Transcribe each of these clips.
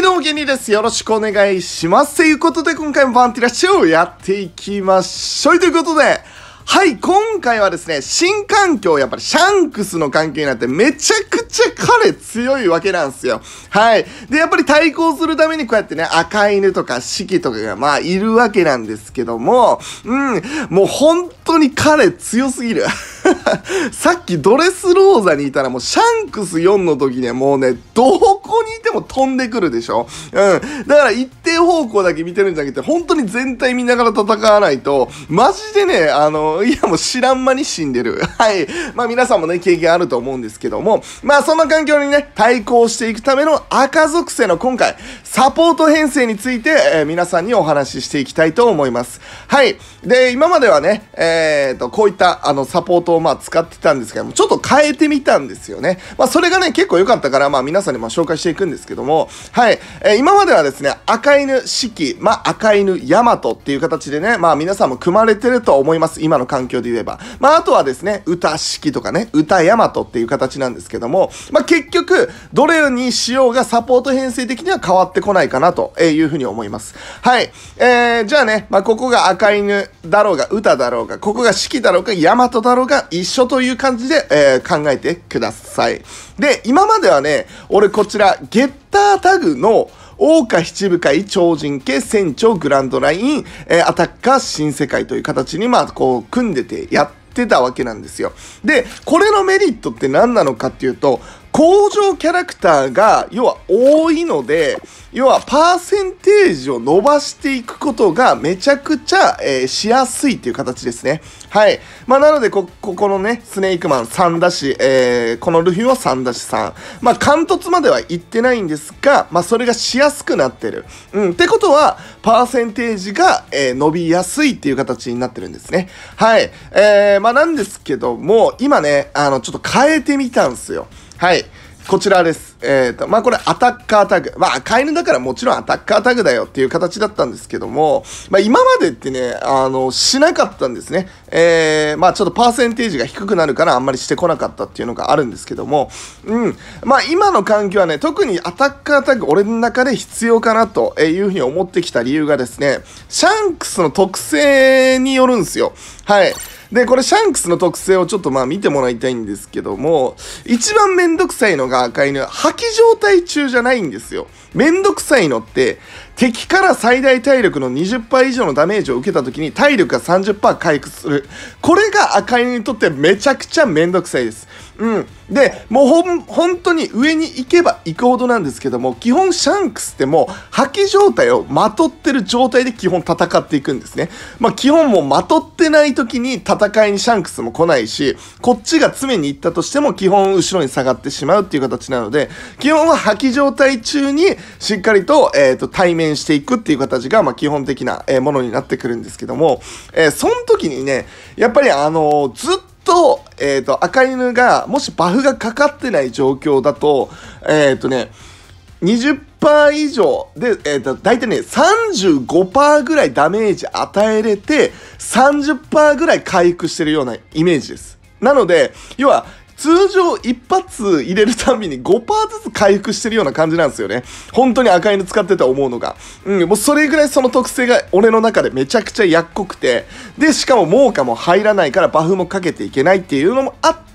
い、どうも、ケニーです。よろしくお願いします。ということで、今回もバンティラッシュをやっていきましょう。ということで、はい、今回はですね、新環境、やっぱりシャンクスの関係になってめちゃくちゃ彼強いわけなんですよ。はい。で、やっぱり対抗するためにこうやってね、赤犬とか四季とかがまあいるわけなんですけども、うん、もう本当に彼強すぎる。さっきドレスローザにいたらもうシャンクス4の時にもうね、どこにいても飛んでくるでしょうん。だから一定方向だけ見てるんじゃなくて、本当に全体見ながら戦わないと、マジでね、あの、いやもう知らん間に死んでる。はい。まあ皆さんもね、経験あると思うんですけども、まあそんな環境にね、対抗していくための赤属性の今回、サポート編成について、えー、皆さんにお話ししていきたいと思います。はい。で、今まではね、えっ、ー、と、こういったあの、サポートまあ使ってたんですけども、ちょっと変えてみたんですよね。まあそれがね、結構良かったから、まあ皆さんにま紹介していくんですけども、はい。えー、今まではですね、赤犬四季、まあ赤犬ヤマトっていう形でね、まあ皆さんも組まれてると思います。今の環境で言えば。まああとはですね、歌四季とかね、歌ヤマトっていう形なんですけども、まあ結局、どれにしようがサポート編成的には変わってこないかなというふうに思います。はい。えー、じゃあね、まあここが赤犬だろうが、歌だろうが、ここが四季だろうが、大和だろうが、一緒という感じで、えー、考えてください。で、今まではね、俺こちら、ゲッタータグの、王家七部会、超人系、船長、グランドライン、えー、アタッカー、新世界という形に、まあ、こう、組んでてやってたわけなんですよ。で、これのメリットって何なのかっていうと、工場キャラクターが、要は多いので、要はパーセンテージを伸ばしていくことがめちゃくちゃ、えー、しやすいっていう形ですね。はい。まあ、なので、こ、ここのね、スネークマン3だし、えー、このルフィは3だし3。まあ、貫突までは行ってないんですが、まあ、それがしやすくなってる。うん。ってことは、パーセンテージが、えー、伸びやすいっていう形になってるんですね。はい。えー、まあ、なんですけども、今ね、あの、ちょっと変えてみたんすよ。はい。こちらです。えっ、ー、と、まあ、これアタッカータグ。まあ、飼い犬だからもちろんアタッカータグだよっていう形だったんですけども、まあ、今までってね、あの、しなかったんですね。えー、まあ、ちょっとパーセンテージが低くなるからあんまりしてこなかったっていうのがあるんですけども、うん。まあ、今の環境はね、特にアタッカータグ、俺の中で必要かなというふうに思ってきた理由がですね、シャンクスの特性によるんですよ。はい。で、これシャンクスの特性をちょっとまあ見てもらいたいんですけども、一番めんどくさいのが赤犬、吐き状態中じゃないんですよ。めんどくさいのって、敵から最大体力の20%以上のダメージを受けた時に体力が30%回復する。これが赤犬にとってめちゃくちゃめんどくさいです。うん。で、もうほん、本当に上に行けば行くほどなんですけども、基本シャンクスってもう破棄状態をまとってる状態で基本戦っていくんですね。まあ基本もうまとってない時に戦いにシャンクスも来ないし、こっちが詰めに行ったとしても基本後ろに下がってしまうっていう形なので、基本は破棄状態中にしっかりと、えっ、ー、と対面していくっていう形が、まあ、基本的な、えものになってくるんですけども、えー、その時にね、やっぱりあのずっとえっ、ー、と、赤犬が、もしバフがかかってない状況だと、えっ、ー、とね、20%以上で、えっ、ー、と、大体ね、35%ぐらいダメージ与えれて、30%ぐらい回復してるようなイメージです。なので、要は、通常一発入れるたびに5%ずつ回復してるような感じなんですよね。本当に赤犬使ってた思うのが。うん、もうそれぐらいその特性が俺の中でめちゃくちゃやっこくて、で、しかも猛火も入らないからバフもかけていけないっていうのもあって、、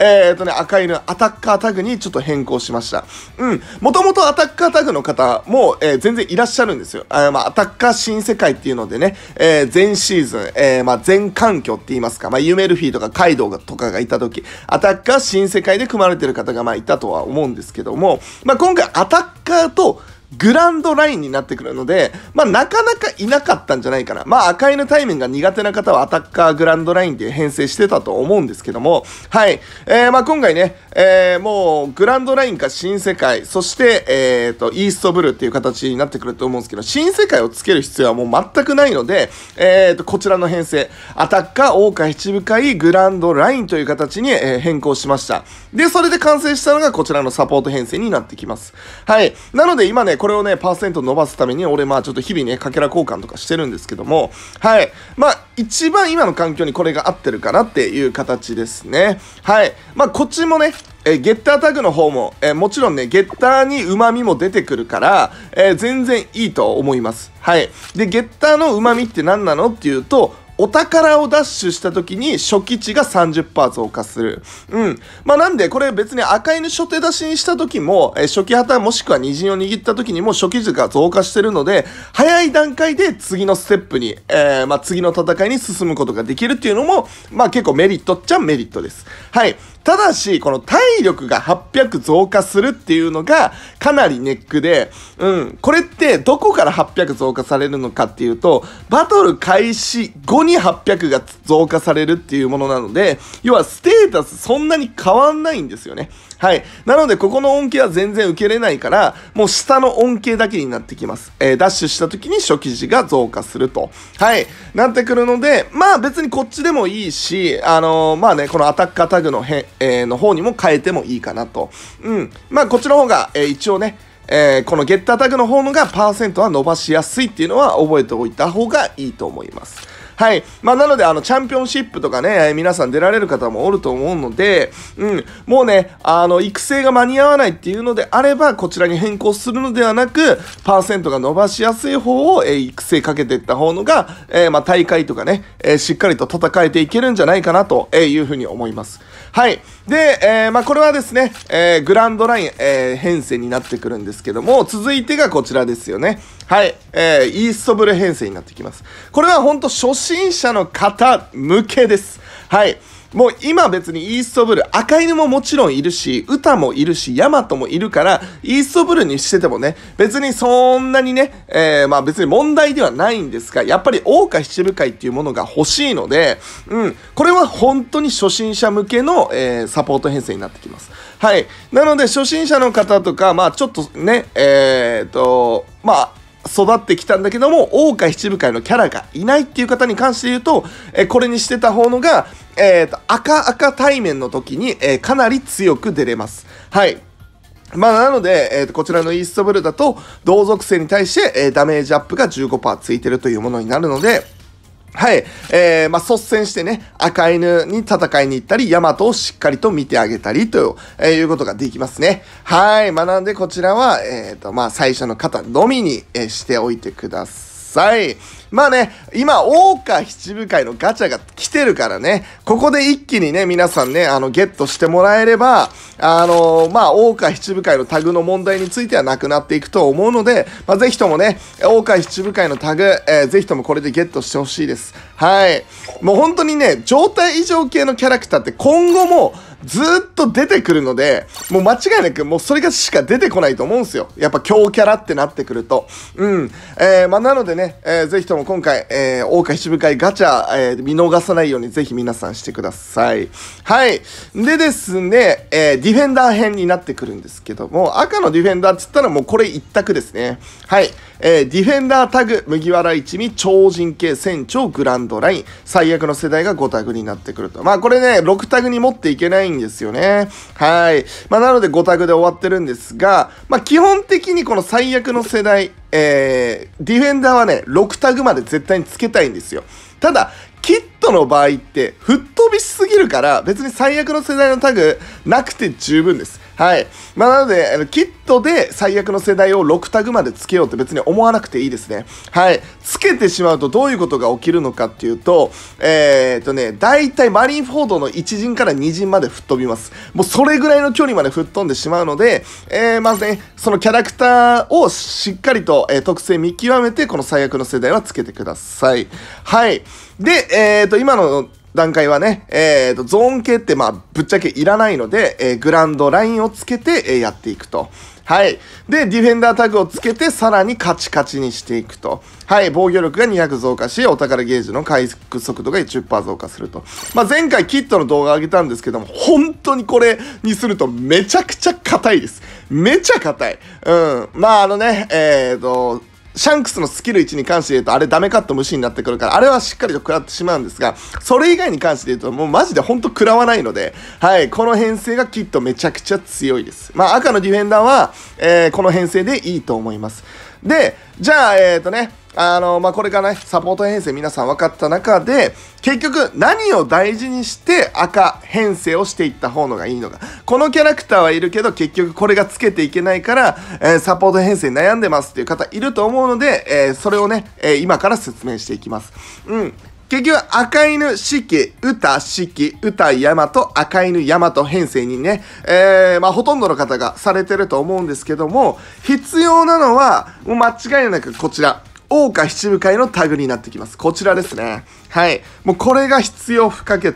えー、っとね、赤犬、アタッカータグにちょっと変更しました。うん。もともとアタッカータグの方も、えー、全然いらっしゃるんですよ。あまあ、アタッカー新世界っていうのでね、えー、前シーズン、えー、まあ、全環境って言いますか、まあ、ユメルフィーとかカイドウとかがいた時、アタッカー新世界で組まれてる方が、まあ、いたとは思うんですけども、まあ、今回アタッカーと、グランドラインになってくるので、まあ、なかなかいなかったんじゃないかな。まあ、赤犬対面が苦手な方はアタッカーグランドラインで編成してたと思うんですけども、はい。えー、まあ、今回ね、えー、もう、グランドラインか新世界、そして、えー、と、イーストブルーっていう形になってくると思うんですけど、新世界をつける必要はもう全くないので、えー、と、こちらの編成、アタッカー、王家七部会、グランドラインという形に、えー、変更しました。で、それで完成したのがこちらのサポート編成になってきます。はい。なので、今ね、これをね、パーセント伸ばすために、俺、まあちょっと日々ね、かけら交換とかしてるんですけども、はい。まあ、一番今の環境にこれが合ってるかなっていう形ですね。はい。まあ、こっちもね、えゲッタータグの方も、えもちろんね、ゲッターに旨味も出てくるから、え全然いいと思います。はい。で、ゲッターの旨味って何なのっていうと、お宝をダッシュした時に初期値が30%増加する。うん。まあなんで、これ別に赤犬初手出しにした時も、え初期旗もしくは二陣を握った時にも初期値が増加してるので、早い段階で次のステップに、えー、まあ次の戦いに進むことができるっていうのも、まあ結構メリットっちゃメリットです。はい。ただし、この体力が800増加するっていうのがかなりネックで、うん、これってどこから800増加されるのかっていうと、バトル開始後に800が増加されるっていうものなので、要はステータスそんなに変わんないんですよね。はい。なので、ここの恩恵は全然受けれないから、もう下の恩恵だけになってきます。えー、ダッシュした時に初期値が増加すると。はい。なってくるので、まあ別にこっちでもいいし、あのー、まあね、このアタッカータグのへ、えー、の方にも変えてもいいかなと。うん。まあこっちの方が、えー、一応ね、えー、このゲッタータグの方のがパーセントは伸ばしやすいっていうのは覚えておいた方がいいと思います。はい。まあ、なので、あの、チャンピオンシップとかね、皆さん出られる方もおると思うので、うん、もうね、あの、育成が間に合わないっていうのであれば、こちらに変更するのではなく、パーセントが伸ばしやすい方を、えー、育成かけていった方のが、えー、まあ、大会とかね、えー、しっかりと戦えていけるんじゃないかなというふうに思います。はい。で、えー、まあ、これはですね、えー、グランドライン、えー、編成になってくるんですけども、続いてがこちらですよね。はい、えー、イーストブル編成になってきます。これは本当初心者の方向けです。はい。もう今別にイーストブルー、赤犬ももちろんいるし、歌もいるし、ヤマトもいるから、イーストブルーにしててもね、別にそんなにね、えー、まあ別に問題ではないんですが、やっぱり大岡七部会っていうものが欲しいので、うん、これは本当に初心者向けの、えー、サポート編成になってきます。はい。なので初心者の方とか、まあちょっとね、えー、っと、まあ、育ってきたんだけども、大岡七部会のキャラがいないっていう方に関して言うと、えこれにしてた方のが、えー、と、赤赤対面の時に、えー、かなり強く出れます。はい。まあ、なので、えっ、ー、と、こちらのイーストブルだと、同属性に対して、えダメージアップが15%ついてるというものになるので、はい。えー、まあ、率先してね、赤犬に戦いに行ったり、ヤマトをしっかりと見てあげたりと、えー、いうことができますね。はい。まなんでこちらは、えっ、ー、と、まあ、最初の方のみに、えー、しておいてください。さい。まあね、今、大岡七部会のガチャが来てるからね、ここで一気にね、皆さんね、あの、ゲットしてもらえれば、あのー、まあ、大岡七部会のタグの問題についてはなくなっていくと思うので、まあ、ぜひともね、大岡七部会のタグ、えー、ぜひともこれでゲットしてほしいです。はい。もう本当にね、状態異常系のキャラクターって今後も、ずっと出てくるので、もう間違いなくもうそれがしか出てこないと思うんですよ。やっぱ強キャラってなってくると。うん。えー、まあ、なのでね、えー、ぜひとも今回、えー、大岡七部会ガチャ、えー、見逃さないようにぜひ皆さんしてください。はい。でですね、えー、ディフェンダー編になってくるんですけども、赤のディフェンダーって言ったらもうこれ一択ですね。はい。えー、ディフェンダータグ、麦わら一味、超人系、船長、グランドライン、最悪の世代が5タグになってくると。まあこれね、6タグに持っていけないんですよね。はい。まあ、なので5択で終わってるんですが、まあ、基本的にこの最悪の世代、えー、ディフェンダーはね、6タグまで絶対につけたいんですよ。ただ、キットの場合って、フッびしすぎるから、別に最悪の世代のタグなくて十分です。はい。まあ、なので、あの、キットで最悪の世代を6タグまでつけようって別に思わなくていいですね。はい。つけてしまうとどういうことが起きるのかっていうと、えー、っとね、大体マリンフォードの1陣から2陣まで吹っ飛びます。もうそれぐらいの距離まで吹っ飛んでしまうので、えー、まずね、そのキャラクターをしっかりと、えー、特性見極めて、この最悪の世代はつけてください。はい。で、えー、っと、今の段階はね、えーと、ゾーン系って、まあ、ぶっちゃけいらないので、えー、グランドラインをつけて、えやっていくと。はい。で、ディフェンダータグをつけて、さらにカチカチにしていくと。はい。防御力が200増加し、お宝ゲージの回復速度が10%増加すると。まあ、前回キットの動画上げたんですけども、本当にこれにするとめちゃくちゃ硬いです。めちゃ硬い。うん。まあ、あのね、えっ、ー、と、シャンクスのスキル1に関して言うと、あれダメカット無視になってくるから、あれはしっかりと食らってしまうんですが、それ以外に関して言うと、もうマジで本当食らわないので、はい、この編成がきっとめちゃくちゃ強いです。まあ、赤のディフェンダーは、えー、この編成でいいと思います。で、じゃあ、えっ、ー、とね、あの、まあ、これがね、サポート編成皆さん分かった中で、結局何を大事にして赤編成をしていった方のがいいのか。このキャラクターはいるけど、結局これがつけていけないから、えー、サポート編成悩んでますっていう方いると思うので、えー、それをね、えー、今から説明していきます。うん。結局、赤犬、四季、歌、四季、歌、山と赤犬、山と編成にね、えー、まあ、ほとんどの方がされてると思うんですけども、必要なのは、もう間違いなくこちら。桜花七部会のタグになってきます。こちらですね。はい。もうこれが必要不可欠。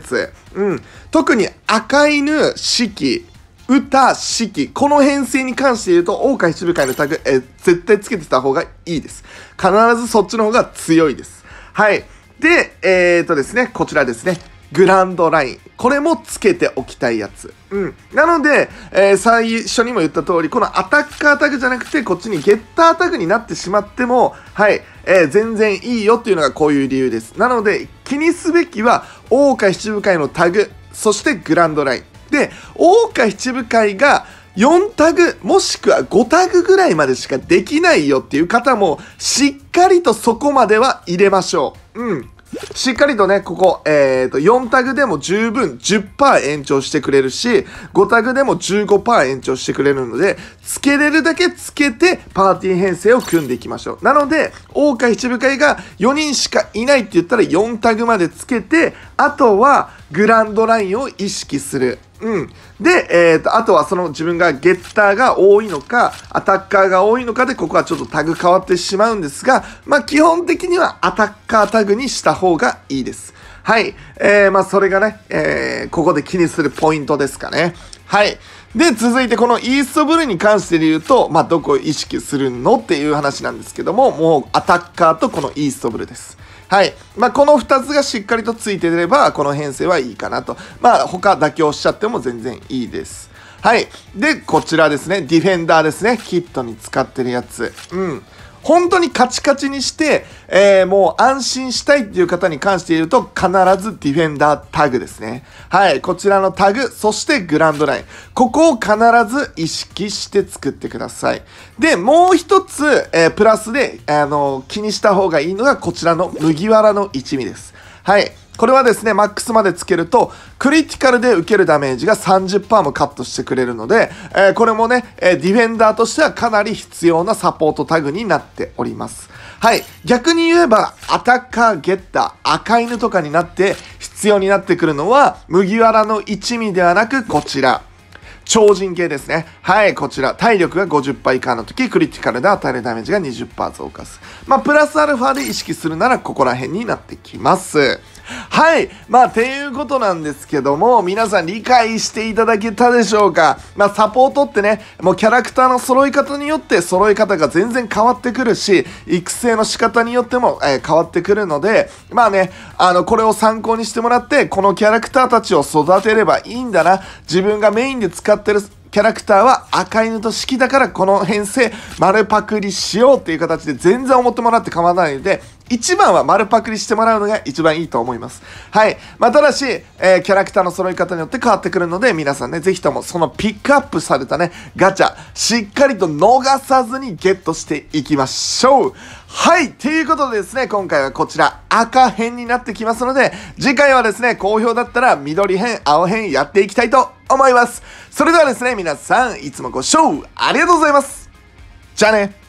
うん。特に赤犬、四季、歌、四季、この編成に関して言うと、桜花七部会のタグ、え、絶対つけてた方がいいです。必ずそっちの方が強いです。はい。で、えー、っとですね、こちらですね。グランドライン。これもつけておきたいやつ。うん。なので、えー、最初にも言った通り、このアタッカータグじゃなくて、こっちにゲッタータグになってしまっても、はい、えー、全然いいよっていうのがこういう理由です。なので、気にすべきは、大岡七部会のタグ、そしてグランドライン。で、大岡七部会が、4タグもしくは5タグぐらいまでしかできないよっていう方もしっかりとそこまでは入れましょう。うん。しっかりとね、ここ、えー、と、4タグでも十分10%延長してくれるし、5タグでも15%延長してくれるので、付けれるだけつけて、パーティー編成を組んでいきましょう。なので、大海七部会が4人しかいないって言ったら4タグまで付けて、あとは、グランドラインを意識する。うん。で、えっ、ー、と、あとはその自分がゲッターが多いのか、アタッカーが多いのかで、ここはちょっとタグ変わってしまうんですが、まあ、基本的にはアタッカータグにした方がいいです。はい。えー、まあ、それがね、えー、ここで気にするポイントですかね。はい。で、続いてこのイーストブルーに関してで言うと、まあ、どこを意識するのっていう話なんですけども、もうアタッカーとこのイーストブルーです。はい。まあ、この2つがしっかりとついてれば、この編成はいいかなと。まあ、他妥協しちゃっても全然いいです。はい。で、こちらですね。ディフェンダーですね。キットに使ってるやつ。うん。本当にカチカチにして、えー、もう安心したいっていう方に関して言うと、必ずディフェンダータグですね。はい、こちらのタグ、そしてグランドライン。ここを必ず意識して作ってください。で、もう一つ、えー、プラスで、あのー、気にした方がいいのが、こちらの麦わらの一味です。はい。これはですね、マックスまでつけると、クリティカルで受けるダメージが30%もカットしてくれるので、えー、これもね、えー、ディフェンダーとしてはかなり必要なサポートタグになっております。はい。逆に言えば、アタッカー、ゲッター、赤犬とかになって必要になってくるのは、麦わらの一味ではなく、こちら。超人系ですね。はい、こちら。体力が50倍以下の時、クリティカルで与えるダメージが20%増加する。まあ、プラスアルファで意識するなら、ここら辺になってきます。はい。まあ、ていうことなんですけども、皆さん理解していただけたでしょうかまあ、サポートってね、もうキャラクターの揃い方によって揃い方が全然変わってくるし、育成の仕方によっても、えー、変わってくるので、まあね、あの、これを参考にしてもらって、このキャラクターたちを育てればいいんだな。自分がメインで使ってるキャラクターは赤犬と式だからこの編成丸パクリしようっていう形で全然思ってもらって構わないので、一番は丸パクリしてもらうのが一番いいと思います。はい。まあ、ただし、えー、キャラクターの揃い方によって変わってくるので、皆さんね、ぜひともそのピックアップされたね、ガチャ、しっかりと逃さずにゲットしていきましょう。はい。ということでですね、今回はこちら赤編になってきますので、次回はですね、好評だったら緑編、青編やっていきたいと思います。それではですね、皆さん、いつもご視聴ありがとうございます。じゃあね。